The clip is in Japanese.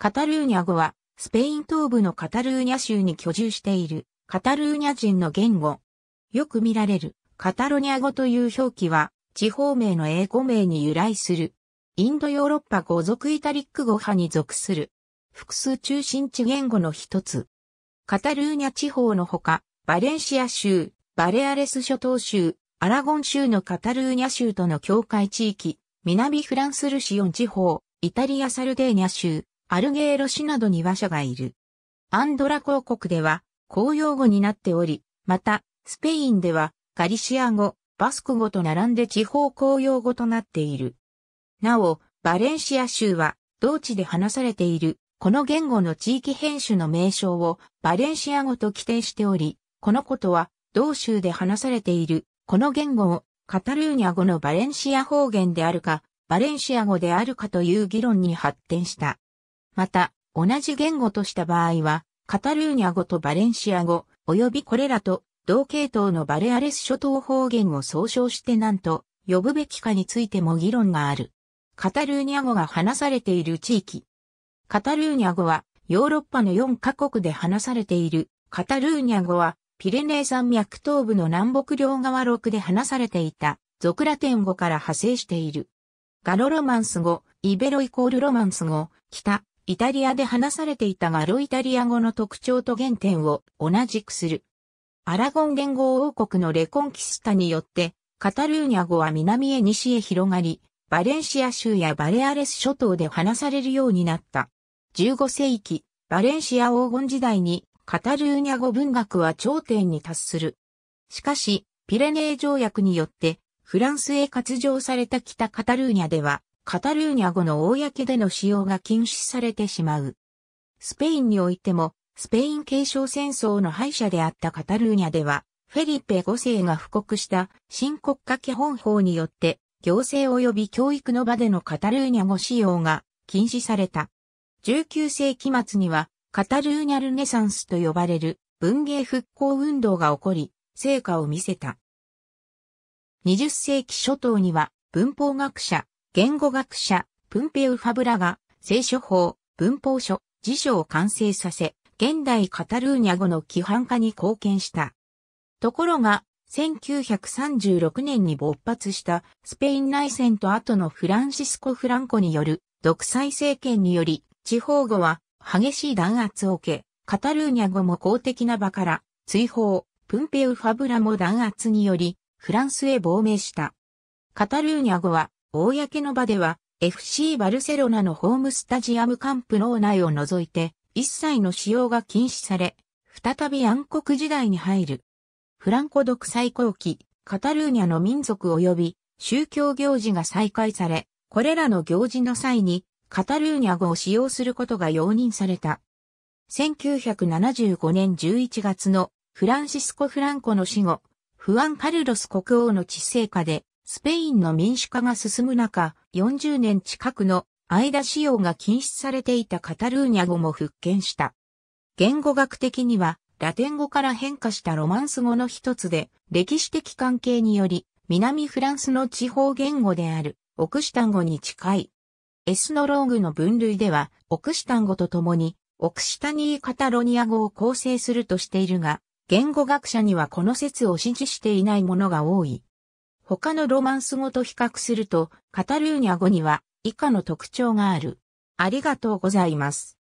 カタルーニャ語は、スペイン東部のカタルーニャ州に居住している、カタルーニャ人の言語。よく見られる、カタロニャ語という表記は、地方名の英語名に由来する。インドヨーロッパ語族イタリック語派に属する。複数中心地言語の一つ。カタルーニャ地方のほか、バレンシア州、バレアレス諸島州、アラゴン州のカタルーニャ州との境界地域、南フランスルシオン地方、イタリアサルデーニャ州、アルゲーロ市などに馬車がいる。アンドラ公国では公用語になっており、また、スペインではガリシア語、バスク語と並んで地方公用語となっている。なお、バレンシア州は同地で話されている、この言語の地域編種の名称をバレンシア語と規定しており、このことは同州で話されている、この言語をカタルーニャ語のバレンシア方言であるか、バレンシア語であるかという議論に発展した。また、同じ言語とした場合は、カタルーニャ語とバレンシア語、及びこれらと同系統のバレアレス諸島方言を総称して何と呼ぶべきかについても議論がある。カタルーニャ語が話されている地域。カタルーニャ語はヨーロッパの4カ国で話されている。カタルーニャ語はピレネー山脈東部の南北両側6で話されていたゾクラテン語から派生している。ガロロマンス語、イベロイコールロマンス語、北、イタリアで話されていたガロイタリア語の特徴と原点を同じくする。アラゴン言語王国のレコンキスタによって、カタルーニャ語は南へ西へ広がり、バレンシア州やバレアレス諸島で話されるようになった。15世紀、バレンシア黄金時代にカタルーニャ語文学は頂点に達する。しかし、ピレネー条約によってフランスへ割譲された北カタルーニャではカタルーニャ語の公での使用が禁止されてしまう。スペインにおいても、スペイン継承戦争の敗者であったカタルーニャでは、フェリペ5世が布告した新国家基本法によって、行政及び教育の場でのカタルーニャ語使用が禁止された。19世紀末には、カタルーニャルネサンスと呼ばれる文芸復興運動が起こり、成果を見せた。20世紀初頭には文法学者、言語学者、プンペウ・ファブラが、聖書法、文法書、辞書を完成させ、現代カタルーニャ語の規範化に貢献した。ところが、1936年に勃発したスペイン内戦と後のフランシスコ・フランコによる独裁政権により、地方語は激しい弾圧を受け、カタルーニャ語も公的な場から追放、プンペウ・ファブラも弾圧により、フランスへ亡命した。カタルーニャ語は公の場では、FC バルセロナのホームスタジアムカンプ脳内を除いて、一切の使用が禁止され、再び暗黒時代に入る。フランコ独裁後期、カタルーニャの民族及び宗教行事が再開され、これらの行事の際に、カタルーニャ語を使用することが容認された。1975年11月のフランシスコ・フランコの死後、フアン・カルロス国王の治世下でスペインの民主化が進む中、40年近くの間使用が禁止されていたカタルーニャ語も復権した。言語学的には、ラテン語から変化したロマンス語の一つで、歴史的関係により、南フランスの地方言語である、オクシタン語に近い。エスノローグの分類では、オクシタン語とともに、オクシタニー・カタロニア語を構成するとしているが、言語学者にはこの説を支持していないものが多い。他のロマンス語と比較すると、カタルーニャ語には以下の特徴がある。ありがとうございます。